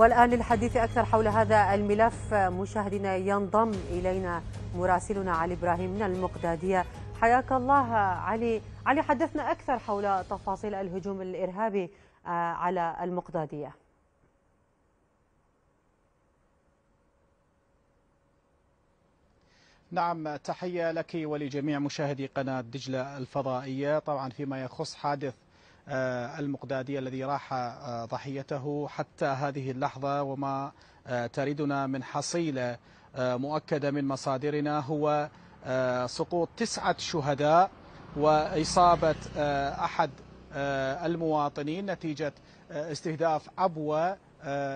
والآن للحديث أكثر حول هذا الملف مشاهدينا ينضم إلينا مراسلنا علي إبراهيم من المقدادية حياك الله علي علي حدثنا أكثر حول تفاصيل الهجوم الإرهابي آه، على المقدادية نعم تحية لك ولجميع مشاهدي قناة دجلة الفضائية طبعا فيما يخص حادث آه، المقدادي الذي راح آه، ضحيته حتى هذه اللحظة وما آه، تردنا من حصيلة مؤكدة من مصادرنا هو سقوط تسعة شهداء وإصابة أحد المواطنين نتيجة استهداف عبوة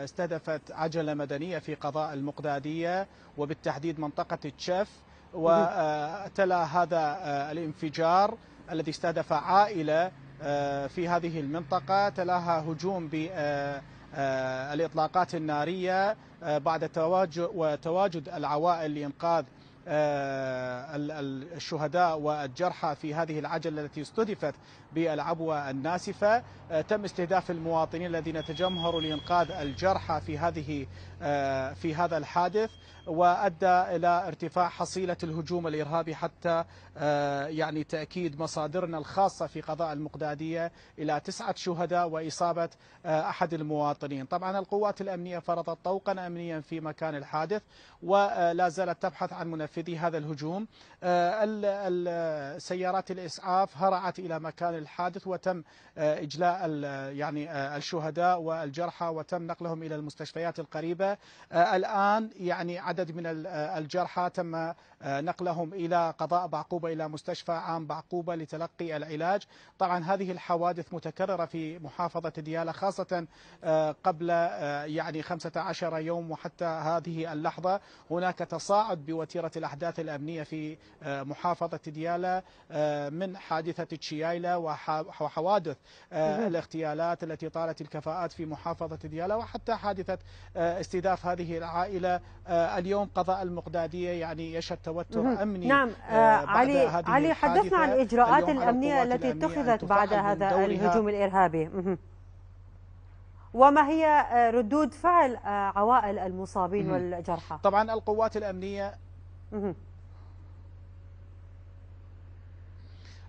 استهدفت عجلة مدنية في قضاء المقدادية وبالتحديد منطقة التشف وتلا هذا الانفجار الذي استهدف عائلة آه، في هذه المنطقة تلاها هجوم بالإطلاقات آه، آه، النارية بعد تواجد العوائل لإنقاذ آه، الشهداء والجرحى في هذه العجلة التي استهدفت بالعبوة الناسفة آه، تم استهداف المواطنين الذين تجمهروا لإنقاذ الجرحى في هذه آه، في هذا الحادث وأدى إلى ارتفاع حصيلة الهجوم الإرهابي حتى يعني تأكيد مصادرنا الخاصة في قضاء المقدادية إلى تسعة شهداء وإصابة أحد المواطنين طبعا القوات الأمنية فرضت طوقا أمنيا في مكان الحادث ولا زالت تبحث عن منافسين منفذي هذا الهجوم آه، السيارات الإسعاف هرعت إلى مكان الحادث وتم آه، إجلاء يعني آه، الشهداء والجرحى وتم نقلهم إلى المستشفيات القريبة الآن يعني عدد من الجرحى تم نقلهم إلى قضاء بعقوبة إلى مستشفى عام بعقوبة لتلقي العلاج طبعا هذه الحوادث متكررة في محافظة ديالى خاصة قبل يعني 15 يوم وحتى هذه اللحظة هناك تصاعد بوتيرة الأحداث الأمنية في آه، محافظة ديالى آه، من حادثة تشيايلا وحوادث آه، نعم. الاغتيالات التي طالت الكفاءات في محافظة ديالى وحتى حادثة استهداف هذه العائلة اليوم قضاء المقدادية يعني يشهد توتر أمني نعم علي, علي حدثنا عن الإجراءات الأمنية التي اتخذت بعد هذا الهجوم الإرهابي وما هي ردود فعل عوائل المصابين والجرحى؟ طبعا القوات الامنيه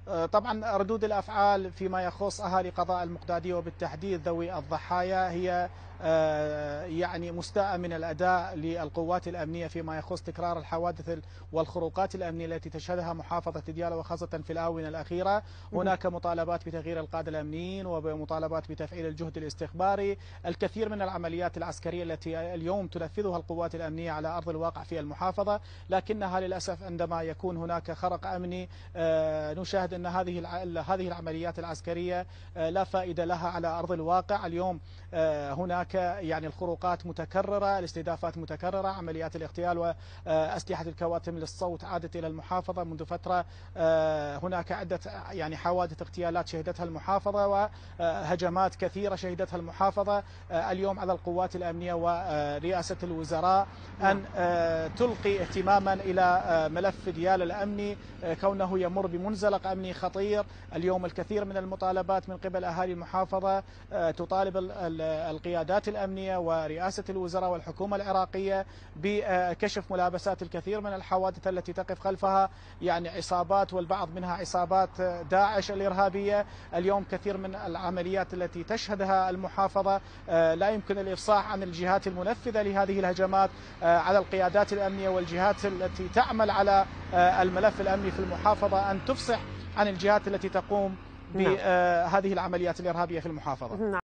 أه، طبعا ردود الافعال فيما يخص اهالي قضاء المقداديه وبالتحديد ذوي الضحايا هي آه، يعني مستاء من الأداء للقوات الأمنية فيما يخص تكرار الحوادث والخروقات الأمنية التي تشهدها محافظة ديالى وخاصة في الآونة الأخيرة هناك مطالبات بتغيير القادة الأمنيين ومطالبات بتفعيل الجهد الاستخباري الكثير من العمليات العسكرية التي اليوم تنفذها القوات الأمنية على أرض الواقع في المحافظة لكنها للأسف عندما يكون هناك خرق أمني آه، نشاهد أن هذه هذه العمليات العسكرية آه، لا فائدة لها على أرض الواقع اليوم هناك يعني الخروقات متكررة الاستهدافات متكررة عمليات الاغتيال وأسلحة الكواتم للصوت عادت إلى المحافظة منذ فترة آه، هناك عدة يعني حوادث اغتيالات شهدتها المحافظة وهجمات كثيرة شهدتها المحافظة آه، اليوم على القوات الأمنية ورئاسة الوزراء أن آه، تلقي اهتماما إلى ملف ديال الأمني كونه يمر بمنزلق أمني خطير اليوم الكثير من المطالبات من قبل أهالي المحافظة تطالب القيادات القيادات الأمنية ورئاسة الوزراء والحكومة العراقية بكشف ملابسات الكثير من الحوادث التي تقف خلفها يعني عصابات والبعض منها عصابات داعش الإرهابية اليوم كثير من العمليات التي تشهدها المحافظة آه، لا يمكن الإفصاح عن الجهات المنفذة لهذه الهجمات آه، على القيادات الأمنية والجهات التي تعمل على آه، الملف الأمني في المحافظة أن تفصح عن الجهات التي تقوم نعم. بهذه العمليات الإرهابية في المحافظة نعم.